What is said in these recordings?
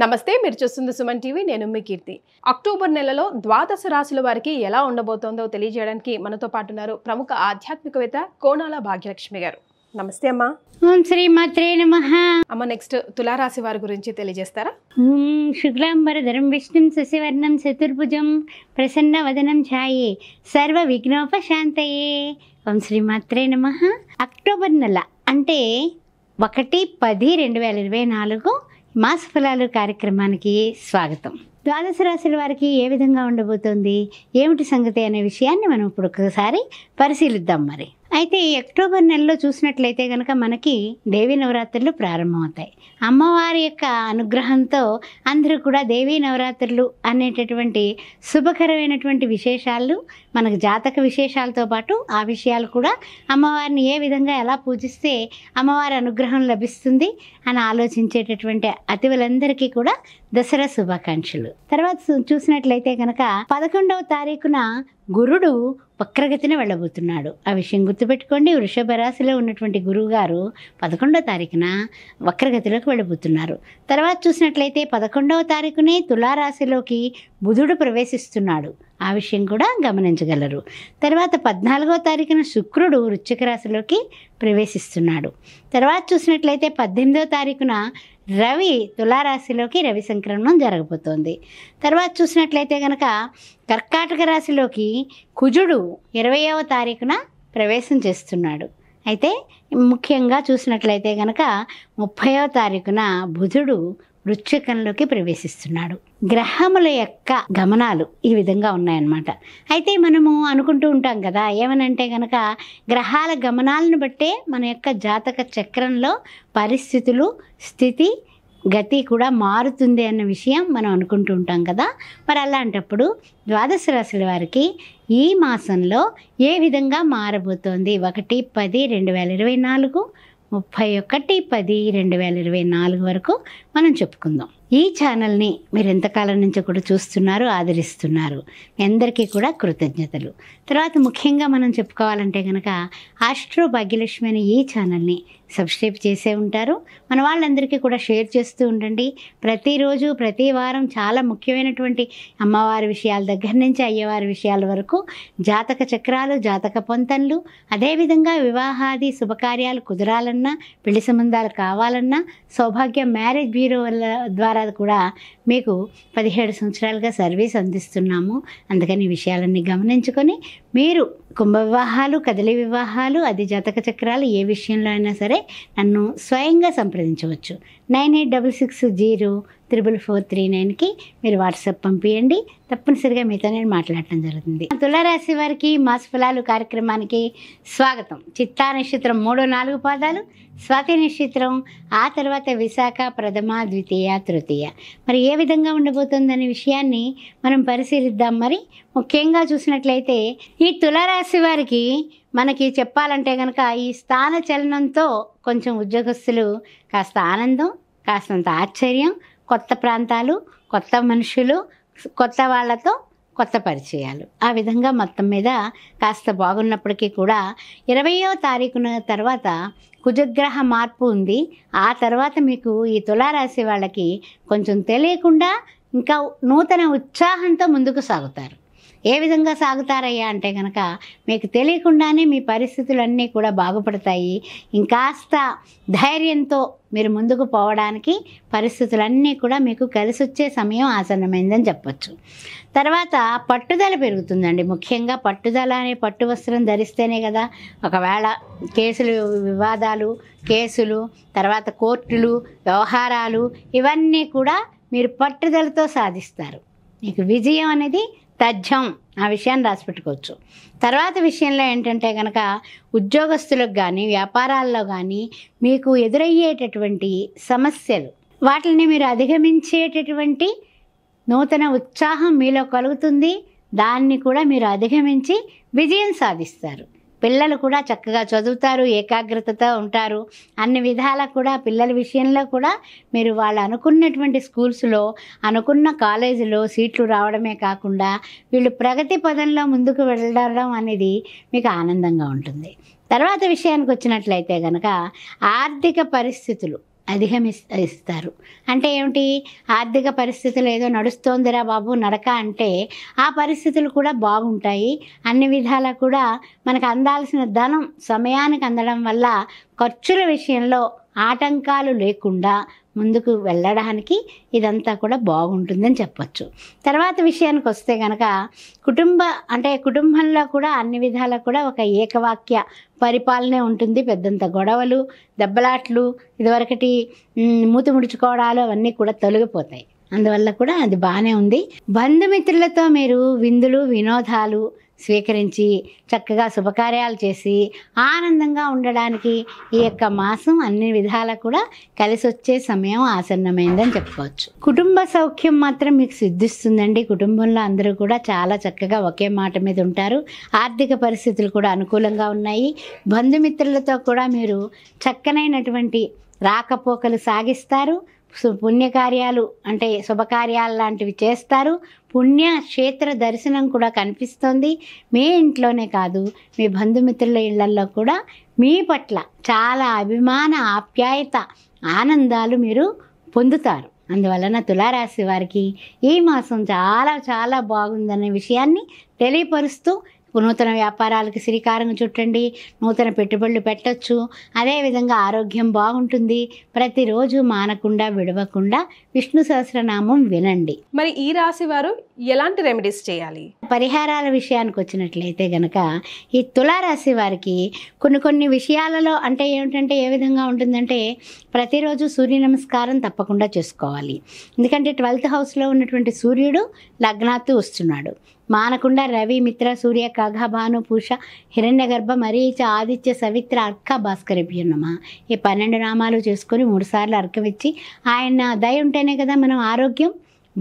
నమస్తే మీరు చూస్తుంది సుమన్ టీవీ నేను మీ కీర్తి అక్టోబర్ నెలలో ద్వాదశ రాశుల వారికి ఎలా ఉండబోతోందో తెలియజేయడానికి మనతో పాటు ఉన్నారు ప్రముఖ ఆధ్యాత్మికవేత్త కోణాల భాగ్యలక్ష్మి గారు నమస్తే అమ్మా శ్రీ అమ్మ నెక్స్ట్ తులారాశి వారి గురించి తెలియజేస్తారా ధరం విష్ణుం శశివర్ణం చతుర్భుజం ప్రసన్న వదనం ఛాయే సర్వ విఘ్నోపశాంతయే ఓం శ్రీ మాత్రే నమ అక్టోబర్ నెల అంటే ఒకటి పది రెండు వేల ఇరవై నాలుగు మాస ఫలాలు కార్యక్రమానికి స్వాగతం ద్వాదశ రాశుల వారికి ఏ విధంగా ఉండబోతోంది ఏమిటి సంగతి అనే విషయాన్ని మనం ఇప్పుడు ఒకసారి పరిశీలిద్దాం మరి అయితే ఈ అక్టోబర్ నెలలో చూసినట్లయితే కనుక మనకి దేవీ నవరాత్రులు ప్రారంభమవుతాయి అమ్మవారి యొక్క అనుగ్రహంతో అందరూ కూడా దేవీ నవరాత్రులు అనేటటువంటి శుభకరమైనటువంటి విశేషాలు మనకు జాతక విశేషాలతో పాటు ఆ విషయాలు కూడా అమ్మవారిని ఏ విధంగా ఎలా పూజిస్తే అమ్మవారి అనుగ్రహం లభిస్తుంది అని ఆలోచించేటటువంటి అతివులందరికీ కూడా దసరా శుభాకాంక్షలు తర్వాత చూసినట్లయితే కనుక పదకొండవ తారీఖున గురుడు వక్రగతిన వెళ్ళబోతున్నాడు ఆ విషయం గుర్తుపెట్టుకోండి వృషభ రాశిలో ఉన్నటువంటి గురువు గారు పదకొండవ తారీఖున వక్రగతిలోకి వెళ్ళబోతున్నారు తర్వాత చూసినట్లయితే పదకొండవ తారీఖునే తులారాశిలోకి బుధుడు ప్రవేశిస్తున్నాడు ఆ విషయం కూడా గమనించగలరు తర్వాత పద్నాలుగో తారీఖున శుక్రుడు వృశ్చిక రాశిలోకి ప్రవేశిస్తున్నాడు తర్వాత చూసినట్లయితే పద్దెనిమిదో తారీఖున రవి తులారాశిలోకి రవి సంక్రమణం జరగబోతోంది తర్వాత చూసినట్లయితే కనుక కర్కాటక రాశిలోకి కుజుడు ఇరవయవ తారీఖున ప్రవేశం చేస్తున్నాడు అయితే ముఖ్యంగా చూసినట్లయితే కనుక ముప్పైవ తారీఖున బుధుడు వృక్షకంలోకి ప్రవేశిస్తున్నాడు గ్రహముల యొక్క గమనాలు ఈ విధంగా ఉన్నాయన్నమాట అయితే మనము అనుకుంటూ ఉంటాం కదా ఏమనంటే కనుక గ్రహాల గమనాలను బట్టే మన యొక్క జాతక చక్రంలో పరిస్థితులు స్థితి గతి కూడా మారుతుంది అన్న విషయం మనం అనుకుంటూ ఉంటాం కదా మరి అలాంటప్పుడు ద్వాదశ రాశుల వారికి ఈ మాసంలో ఏ విధంగా మారబోతోంది ఒకటి పది రెండు వేల ఇరవై నాలుగు ముప్పై ఒకటి పది రెండు వేల ఇరవై నాలుగు వరకు మనం చెప్పుకుందాం ఈ ఛానల్ని మీరు ఎంతకాలం నుంచి కూడా చూస్తున్నారు ఆదరిస్తున్నారు మీ అందరికీ కూడా కృతజ్ఞతలు తర్వాత ముఖ్యంగా మనం చెప్పుకోవాలంటే కనుక ఆస్ట్రో భాగ్యలక్ష్మి అనే ఈ ఛానల్ని సబ్స్క్రైబ్ చేసే ఉంటారు మన వాళ్ళందరికీ కూడా షేర్ చేస్తూ ఉండండి ప్రతిరోజు ప్రతి వారం చాలా ముఖ్యమైనటువంటి అమ్మవారి విషయాల దగ్గర నుంచి అయ్యవారి విషయాల వరకు జాతక చక్రాలు జాతక పొంతన్లు అదేవిధంగా వివాహాది శుభకార్యాలు కుదరాలన్నా పెళ్లి సంబంధాలు కావాలన్నా సౌభాగ్య మ్యారేజ్ బ్యూరో ద్వారా తర్వాత కూడా మీకు పదిహేడు సంవత్సరాలుగా సర్వీస్ అందిస్తున్నాము అందుకని విషయాలన్నీ గమనించుకొని మీరు కుంభ వివాహాలు కదలి వివాహాలు అది జాతక చక్రాలు ఏ విషయంలో అయినా సరే నన్ను స్వయంగా సంప్రదించవచ్చు nine eight double six zero triple four three నైన్కి మీరు వాట్సాప్ పంపించండి తప్పనిసరిగా మీతో నేను మాట్లాడటం జరుగుతుంది తులారాశి వారికి మాస్ ఫలాలు కార్యక్రమానికి స్వాగతం చిత్తా నక్షత్రం మూడు నాలుగు పాదాలు స్వాతి నక్షత్రం ఆ తర్వాత విశాఖ ప్రథమ ద్వితీయ తృతీయ మరి ఏ విధంగా ఉండబోతుందనే విషయాన్ని మనం పరిశీలిద్దాం మరి ముఖ్యంగా చూసినట్లయితే ఈ తులారాశి రాశి వారికి మనకి చెప్పాలంటే కనుక ఈ స్థాన చలనంతో కొంచెం ఉద్యోగస్తులు కాస్త ఆనందం కాస్తంత ఆశ్చర్యం కొత్త ప్రాంతాలు కొత్త మనుషులు కొత్త వాళ్ళతో కొత్త పరిచయాలు ఆ విధంగా మొత్తం మీద కాస్త బాగున్నప్పటికీ కూడా ఇరవయో తారీఖున తర్వాత కుజగ్రహ మార్పు ఉంది ఆ తర్వాత మీకు ఈ తులారాశి వాళ్ళకి కొంచెం తెలియకుండా ఇంకా నూతన ఉత్సాహంతో ముందుకు సాగుతారు ఏ విధంగా సాగుతారయ్యా అంటే కనుక మీకు తెలియకుండానే మీ పరిస్థితులన్నీ కూడా బాగుపడతాయి ఇంకాస్త ధైర్యంతో మీరు ముందుకు పోవడానికి పరిస్థితులన్నీ కూడా మీకు కలిసి వచ్చే సమయం ఆసన్నమైందని చెప్పొచ్చు తర్వాత పట్టుదల పెరుగుతుందండి ముఖ్యంగా పట్టుదల అనే పట్టు వస్త్రం ధరిస్తేనే కదా ఒకవేళ కేసులు వివాదాలు కేసులు తర్వాత కోర్టులు వ్యవహారాలు ఇవన్నీ కూడా మీరు పట్టుదలతో సాధిస్తారు మీకు విజయం అనేది తథ్యం ఆ విషయాన్ని రాసిపెట్టుకోవచ్చు తర్వాత విషయంలో ఏంటంటే కనుక ఉద్యోగస్తులకు కానీ వ్యాపారాల్లో కానీ మీకు ఎదురయ్యేటటువంటి సమస్యలు వాటిని మీరు అధిగమించేటటువంటి నూతన ఉత్సాహం మీలో కలుగుతుంది దాన్ని కూడా మీరు అధిగమించి విజయం సాధిస్తారు పిల్లలు కూడా చక్కగా చదువుతారు ఏకాగ్రతతో ఉంటారు అన్ని విధాలా కూడా పిల్లల విషయంలో కూడా మీరు వాళ్ళు అనుకున్నటువంటి స్కూల్స్లో అనుకున్న కాలేజీలో సీట్లు రావడమే కాకుండా వీళ్ళు ప్రగతి పదంలో ముందుకు వెళ్ళడం అనేది మీకు ఆనందంగా ఉంటుంది తర్వాత విషయానికి వచ్చినట్లయితే కనుక ఆర్థిక పరిస్థితులు అధిగమిస్తారు అంటే ఏమిటి ఆర్థిక పరిస్థితులు ఏదో నడుస్తోందిరా బాబు నడక అంటే ఆ పరిస్థితులు కూడా బాగుంటాయి అన్ని విధాలా కూడా మనకు అందాల్సిన ధనం సమయానికి అందడం వల్ల ఖర్చుల విషయంలో ఆటంకాలు లేకుండా ముందుకు వెళ్ళడానికి ఇదంతా కూడా బాగుంటుందని చెప్పచ్చు తర్వాత విషయానికి వస్తే కనుక కుటుంబ అంటే కుటుంబంలో కూడా అన్ని విధాలా కూడా ఒక ఏకవాక్య పరిపాలనే ఉంటుంది పెద్దంత గొడవలు దెబ్బలాట్లు ఇదివరకటి మూతి ముడుచుకోవడాలు అవన్నీ కూడా తొలగిపోతాయి అందువల్ల కూడా అది బాగానే ఉంది బంధుమిత్రులతో మీరు విందులు వినోదాలు స్వీకరించి చక్కగా శుభకార్యాలు చేసి ఆనందంగా ఉండడానికి ఈ యొక్క మాసం అన్ని విధాలా కూడా కలిసి వచ్చే సమయం ఆసన్నమైందని చెప్పుకోవచ్చు కుటుంబ సౌఖ్యం మాత్రం మీకు సిద్ధిస్తుందండి కుటుంబంలో అందరూ కూడా చాలా చక్కగా ఒకే మాట మీద ఉంటారు ఆర్థిక పరిస్థితులు కూడా అనుకూలంగా ఉన్నాయి బంధుమిత్రులతో కూడా మీరు చక్కనైనటువంటి రాకపోకలు సాగిస్తారు పుణ్యకార్యాలు అంటే శుభకార్యాలు లాంటివి చేస్తారు పుణ్యక్షేత్ర దర్శనం కూడా కనిపిస్తుంది మీ ఇంట్లోనే కాదు మీ బంధుమిత్రుల ఇళ్లల్లో కూడా మీ పట్ల చాలా అభిమాన ఆప్యాయత ఆనందాలు మీరు పొందుతారు అందువలన తులారాశి వారికి ఈ మాసం చాలా చాలా బాగుందనే విషయాన్ని తెలియపరుస్తూ నూతన వ్యాపారాలకు శ్రీకారం చుట్టండి నూతన పెట్టుబడులు పెట్టచ్చు అదేవిధంగా ఆరోగ్యం బాగుంటుంది ప్రతిరోజు మానకుండా విడవకుండా విష్ణు సహస్రనామం వినండి మరి ఈ రాశి వారు ఎలాంటి రెమెడీస్ చేయాలి పరిహారాల విషయానికి వచ్చినట్లయితే గనక ఈ తులారాశి వారికి కొన్ని కొన్ని విషయాలలో అంటే ఏమిటంటే ఏ విధంగా ఉంటుందంటే ప్రతిరోజు సూర్య నమస్కారం తప్పకుండా చేసుకోవాలి ఎందుకంటే ట్వెల్త్ హౌస్లో ఉన్నటువంటి సూర్యుడు లగ్నాత్తు వస్తున్నాడు మానకుండ రవి మిత్ర సూర్య కఘ భాను పూష గర్భ మరీచ ఆదిత్య సవిత్ర అర్క భాస్కరభ్యు నమ ఈ పన్నెండు నామాలు చేసుకొని మూడుసార్లు అర్కమిచ్చి ఆయన దయ ఉంటేనే కదా మనం ఆరోగ్యం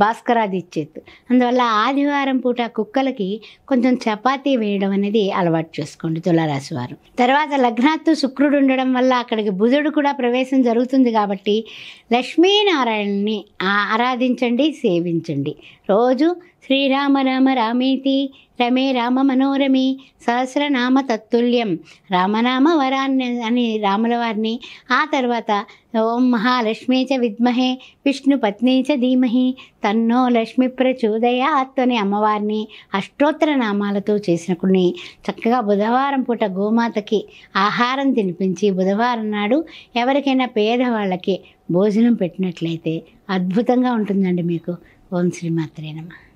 భాస్కరాదిత్యత్ అందువల్ల ఆదివారం పూట కుక్కలకి కొంచెం చపాతీ వేయడం అనేది అలవాటు చేసుకోండి తులారాశి వారు తర్వాత లగ్నాత్తు శుక్రుడు ఉండడం వల్ల అక్కడికి బుధుడు కూడా ప్రవేశం జరుగుతుంది కాబట్టి లక్ష్మీనారాయణని ఆరాధించండి సేవించండి రోజు శ్రీరామ రామ రామేతి రమే రామ మనోరమి సహస్రనామ తత్తుల్యం రామనామ వరాన్ని అని రాముల వారిని ఆ తర్వాత ఓం మహాలక్ష్మీ చ విద్మహే విష్ణు పత్ని చ ధీమహి తన్నో లక్ష్మి ప్రచోదయాత్ అనే అమ్మవారిని అష్టోత్తర నామాలతో చేసిన కొన్ని చక్కగా బుధవారం పూట గోమాతకి ఆహారం తినిపించి బుధవారం నాడు ఎవరికైనా పేదవాళ్ళకి భోజనం పెట్టినట్లయితే అద్భుతంగా ఉంటుందండి మీకు ఓం శ్రీమాత్రే నమ్మ